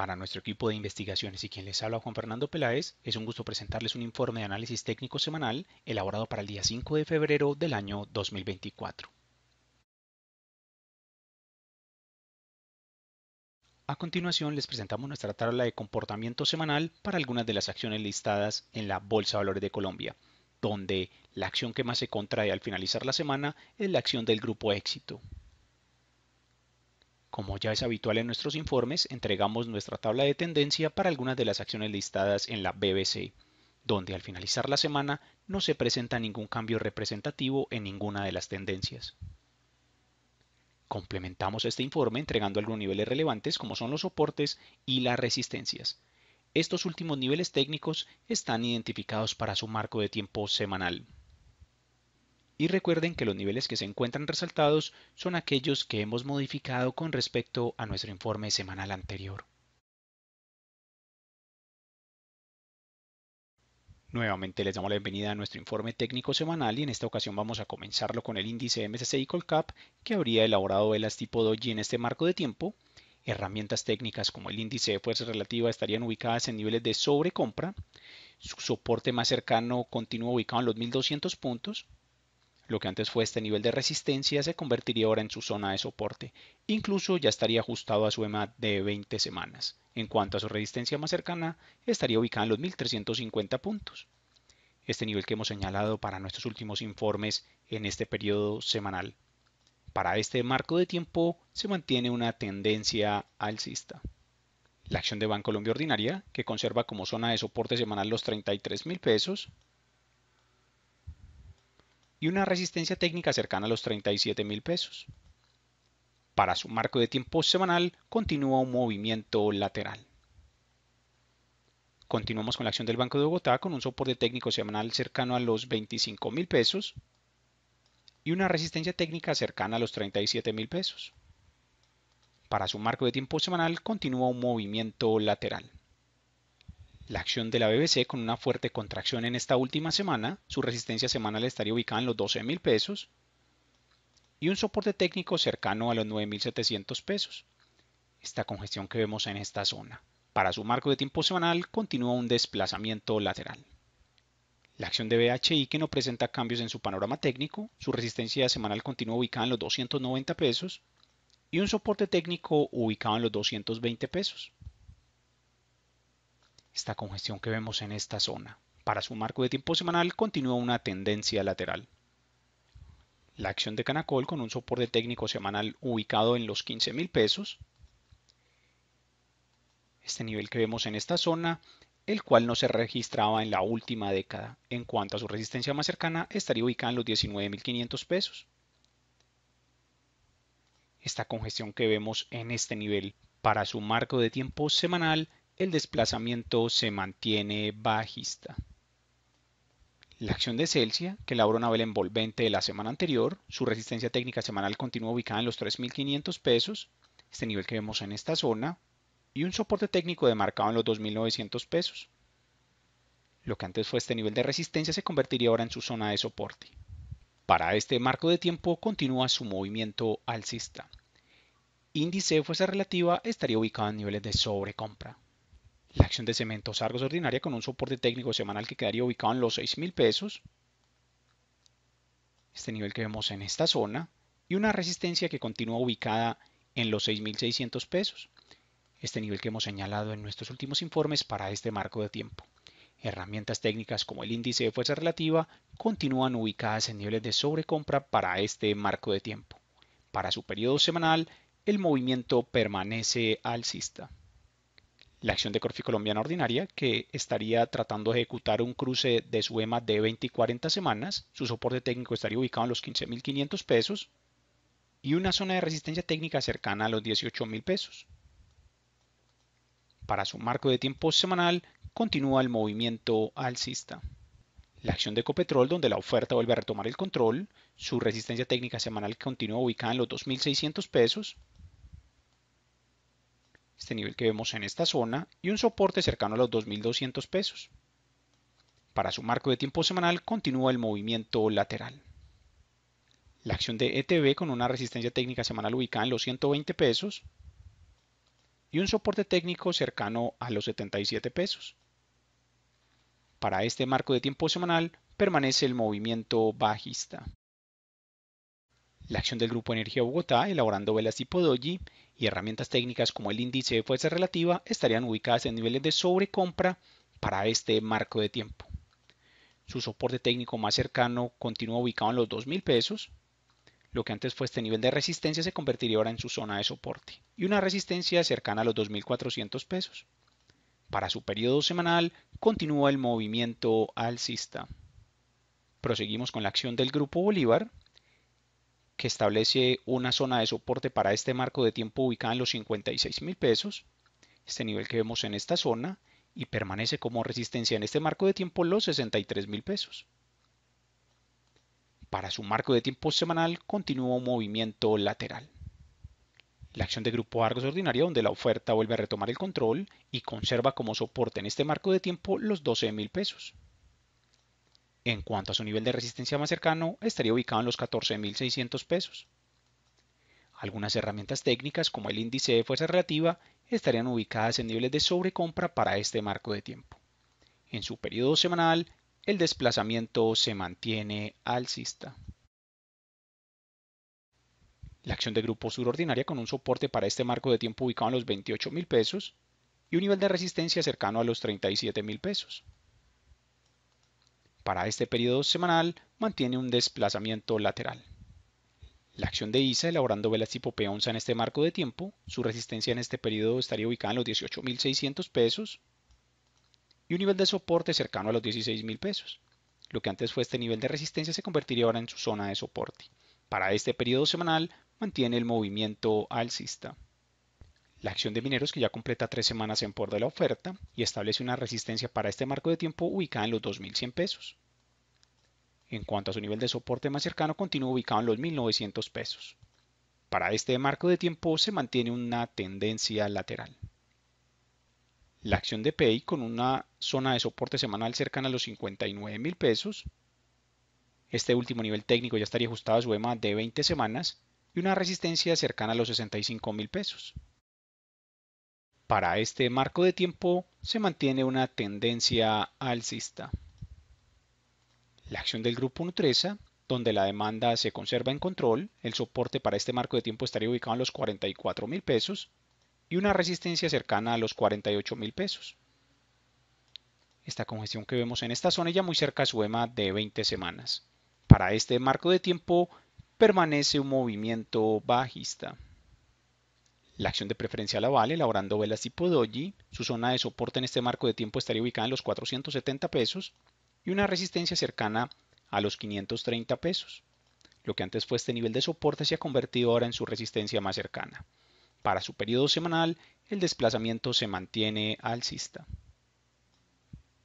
para nuestro equipo de investigaciones y quien les habla Juan Fernando Peláez, es un gusto presentarles un informe de análisis técnico semanal elaborado para el día 5 de febrero del año 2024. A continuación les presentamos nuestra tabla de comportamiento semanal para algunas de las acciones listadas en la Bolsa de Valores de Colombia, donde la acción que más se contrae al finalizar la semana es la acción del grupo éxito. Como ya es habitual en nuestros informes, entregamos nuestra tabla de tendencia para algunas de las acciones listadas en la BBC, donde al finalizar la semana no se presenta ningún cambio representativo en ninguna de las tendencias. Complementamos este informe entregando algunos niveles relevantes como son los soportes y las resistencias. Estos últimos niveles técnicos están identificados para su marco de tiempo semanal y recuerden que los niveles que se encuentran resaltados son aquellos que hemos modificado con respecto a nuestro informe semanal anterior. Nuevamente les damos la bienvenida a nuestro informe técnico semanal y en esta ocasión vamos a comenzarlo con el índice MSCI Cap que habría elaborado Velas tipo 2G en este marco de tiempo. Herramientas técnicas como el índice de fuerza relativa estarían ubicadas en niveles de sobrecompra. Su soporte más cercano continúa ubicado en los 1200 puntos. Lo que antes fue este nivel de resistencia se convertiría ahora en su zona de soporte, incluso ya estaría ajustado a su EMA de 20 semanas. En cuanto a su resistencia más cercana, estaría ubicada en los 1350 puntos. Este nivel que hemos señalado para nuestros últimos informes en este periodo semanal. Para este marco de tiempo se mantiene una tendencia alcista. La acción de Banco Colombia Ordinaria, que conserva como zona de soporte semanal los 33,000 pesos, y una resistencia técnica cercana a los 37 mil pesos. Para su marco de tiempo semanal continúa un movimiento lateral. Continuamos con la acción del Banco de Bogotá con un soporte técnico semanal cercano a los 25 mil pesos y una resistencia técnica cercana a los 37 mil pesos. Para su marco de tiempo semanal continúa un movimiento lateral la acción de la BBC con una fuerte contracción en esta última semana, su resistencia semanal estaría ubicada en los 12,000 pesos y un soporte técnico cercano a los 9.700 pesos. Esta congestión que vemos en esta zona. Para su marco de tiempo semanal continúa un desplazamiento lateral. La acción de BHI que no presenta cambios en su panorama técnico, su resistencia semanal continúa ubicada en los 290 pesos y un soporte técnico ubicado en los 220 pesos esta congestión que vemos en esta zona. Para su marco de tiempo semanal continúa una tendencia lateral. La acción de Canacol con un soporte técnico semanal ubicado en los 15 mil pesos. Este nivel que vemos en esta zona, el cual no se registraba en la última década. En cuanto a su resistencia más cercana, estaría ubicada en los 19.500 pesos. Esta congestión que vemos en este nivel para su marco de tiempo semanal el desplazamiento se mantiene bajista. La acción de Celsius, que labró una vela envolvente de la semana anterior, su resistencia técnica semanal continúa ubicada en los 3.500 pesos, este nivel que vemos en esta zona, y un soporte técnico demarcado en los 2.900 pesos. Lo que antes fue este nivel de resistencia se convertiría ahora en su zona de soporte. Para este marco de tiempo continúa su movimiento alcista. Índice de fuerza relativa estaría ubicado en niveles de sobrecompra. La acción de Cementos Argos ordinaria con un soporte técnico semanal que quedaría ubicado en los 6,000 pesos. Este nivel que vemos en esta zona. Y una resistencia que continúa ubicada en los 6.600 pesos. Este nivel que hemos señalado en nuestros últimos informes para este marco de tiempo. Herramientas técnicas como el índice de fuerza relativa continúan ubicadas en niveles de sobrecompra para este marco de tiempo. Para su periodo semanal, el movimiento permanece alcista la acción de Corfi Colombiana Ordinaria, que estaría tratando de ejecutar un cruce de su EMA de 20 y 40 semanas. Su soporte técnico estaría ubicado en los 15.500 pesos y una zona de resistencia técnica cercana a los 18.000 pesos. Para su marco de tiempo semanal, continúa el movimiento alcista. La acción de Copetrol donde la oferta vuelve a retomar el control, su resistencia técnica semanal continúa ubicada en los 2.600 pesos este nivel que vemos en esta zona, y un soporte cercano a los 2.200 pesos. Para su marco de tiempo semanal continúa el movimiento lateral. La acción de ETB con una resistencia técnica semanal ubicada en los 120 pesos y un soporte técnico cercano a los 77 pesos. Para este marco de tiempo semanal permanece el movimiento bajista. La acción del Grupo Energía Bogotá, elaborando velas tipo doji y herramientas técnicas como el índice de fuerza relativa, estarían ubicadas en niveles de sobrecompra para este marco de tiempo. Su soporte técnico más cercano continúa ubicado en los 2.000 pesos. Lo que antes fue este nivel de resistencia se convertiría ahora en su zona de soporte y una resistencia cercana a los 2.400 pesos. Para su periodo semanal continúa el movimiento alcista. Proseguimos con la acción del Grupo Bolívar, que establece una zona de soporte para este marco de tiempo ubicada en los 56 mil pesos, este nivel que vemos en esta zona, y permanece como resistencia en este marco de tiempo los 63 mil pesos. Para su marco de tiempo semanal continúa un movimiento lateral. La acción de grupo Argos ordinaria donde la oferta vuelve a retomar el control y conserva como soporte en este marco de tiempo los 12,000 mil pesos. En cuanto a su nivel de resistencia más cercano, estaría ubicado en los 14.600 pesos. Algunas herramientas técnicas como el índice de fuerza relativa estarían ubicadas en niveles de sobrecompra para este marco de tiempo. En su periodo semanal, el desplazamiento se mantiene alcista. La acción de grupo Ordinaria con un soporte para este marco de tiempo ubicado en los 28,000 pesos y un nivel de resistencia cercano a los 37,000 pesos. Para este periodo semanal mantiene un desplazamiento lateral. La acción de ISA elaborando velas tipo peonza en este marco de tiempo, su resistencia en este periodo estaría ubicada en los 18.600 pesos y un nivel de soporte cercano a los 16.000 pesos. Lo que antes fue este nivel de resistencia se convertiría ahora en su zona de soporte. Para este periodo semanal mantiene el movimiento alcista. La acción de mineros que ya completa tres semanas en por de la oferta y establece una resistencia para este marco de tiempo ubicada en los 2.100 pesos. En cuanto a su nivel de soporte más cercano, continúa ubicado en los 1.900 pesos. Para este marco de tiempo se mantiene una tendencia lateral. La acción de Pei con una zona de soporte semanal cercana a los $59,000. pesos. Este último nivel técnico ya estaría ajustado a su EMA de 20 semanas y una resistencia cercana a los $65,000 pesos. Para este marco de tiempo se mantiene una tendencia alcista. La acción del grupo Nutresa, donde la demanda se conserva en control, el soporte para este marco de tiempo estaría ubicado en los 44 mil pesos y una resistencia cercana a los 48 mil pesos. Esta congestión que vemos en esta zona ya muy cerca a su EMA de 20 semanas. Para este marco de tiempo permanece un movimiento bajista. La acción de preferencia la vale, elaborando velas tipo doji. Su zona de soporte en este marco de tiempo estaría ubicada en los 470 pesos y una resistencia cercana a los 530 pesos. Lo que antes fue este nivel de soporte se ha convertido ahora en su resistencia más cercana. Para su periodo semanal, el desplazamiento se mantiene alcista.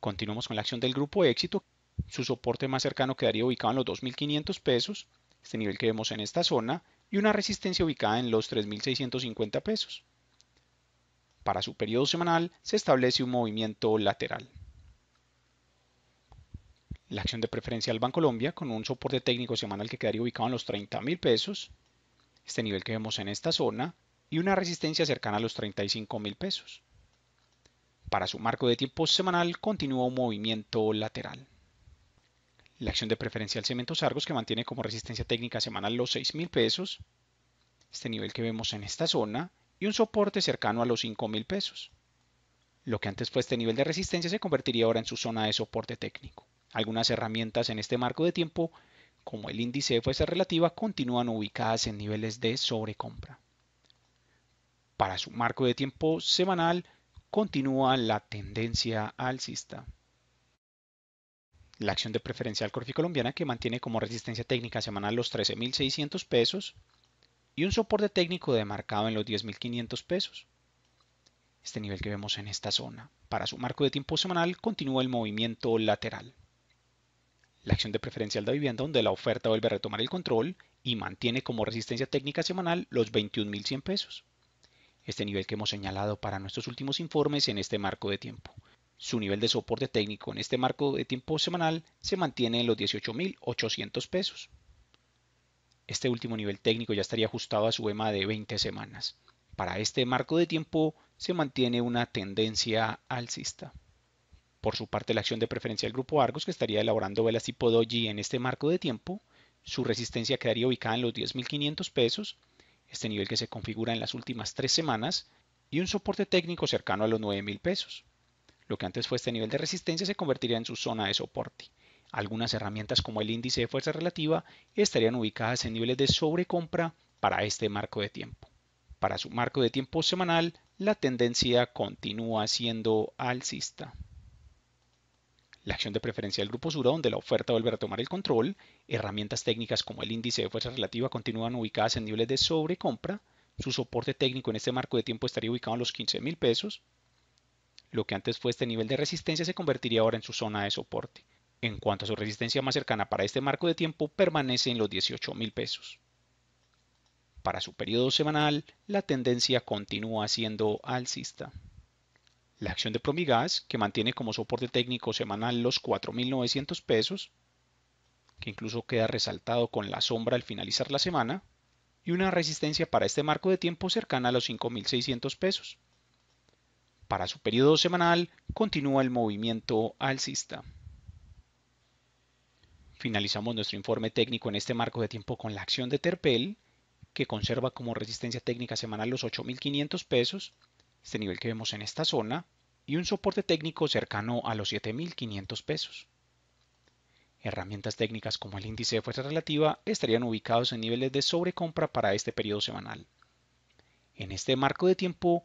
Continuamos con la acción del grupo éxito. Su soporte más cercano quedaría ubicado en los 2.500 pesos, este nivel que vemos en esta zona, y una resistencia ubicada en los 3.650 pesos. Para su periodo semanal se establece un movimiento lateral. La acción de preferencia al Colombia, con un soporte técnico semanal que quedaría ubicado en los 30.000 pesos, este nivel que vemos en esta zona, y una resistencia cercana a los 35.000 pesos. Para su marco de tiempo semanal continúa un movimiento lateral la acción de preferencial Cementos Argos que mantiene como resistencia técnica semanal los 6,000 pesos, este nivel que vemos en esta zona, y un soporte cercano a los 5,000 pesos. Lo que antes fue este nivel de resistencia se convertiría ahora en su zona de soporte técnico. Algunas herramientas en este marco de tiempo, como el índice de relativa, continúan ubicadas en niveles de sobrecompra. Para su marco de tiempo semanal, continúa la tendencia alcista la acción de preferencial colombiana que mantiene como resistencia técnica semanal los 13.600 pesos y un soporte técnico demarcado en los 10.500 pesos. Este nivel que vemos en esta zona. Para su marco de tiempo semanal continúa el movimiento lateral. La acción de preferencial de vivienda donde la oferta vuelve a retomar el control y mantiene como resistencia técnica semanal los 21.100 pesos. Este nivel que hemos señalado para nuestros últimos informes en este marco de tiempo. Su nivel de soporte técnico en este marco de tiempo semanal se mantiene en los 18.800 pesos. Este último nivel técnico ya estaría ajustado a su EMA de 20 semanas. Para este marco de tiempo se mantiene una tendencia alcista. Por su parte, la acción de preferencia del grupo Argos, que estaría elaborando velas tipo Doji en este marco de tiempo, su resistencia quedaría ubicada en los 10.500 pesos, este nivel que se configura en las últimas tres semanas, y un soporte técnico cercano a los 9.000 pesos. Lo que antes fue este nivel de resistencia se convertiría en su zona de soporte. Algunas herramientas como el índice de fuerza relativa estarían ubicadas en niveles de sobrecompra para este marco de tiempo. Para su marco de tiempo semanal, la tendencia continúa siendo alcista. La acción de preferencia del grupo Sura, donde la oferta vuelve a tomar el control, herramientas técnicas como el índice de fuerza relativa continúan ubicadas en niveles de sobrecompra, su soporte técnico en este marco de tiempo estaría ubicado en los $15,000 pesos, lo que antes fue este nivel de resistencia se convertiría ahora en su zona de soporte. En cuanto a su resistencia más cercana para este marco de tiempo, permanece en los $18,000. pesos. Para su periodo semanal, la tendencia continúa siendo alcista. La acción de Promigas, que mantiene como soporte técnico semanal los 4.900 pesos, que incluso queda resaltado con la sombra al finalizar la semana, y una resistencia para este marco de tiempo cercana a los 5.600 pesos. Para su periodo semanal continúa el movimiento alcista. Finalizamos nuestro informe técnico en este marco de tiempo con la acción de Terpel, que conserva como resistencia técnica semanal los 8.500 pesos, este nivel que vemos en esta zona, y un soporte técnico cercano a los 7.500 pesos. Herramientas técnicas como el índice de fuerza relativa estarían ubicados en niveles de sobrecompra para este periodo semanal. En este marco de tiempo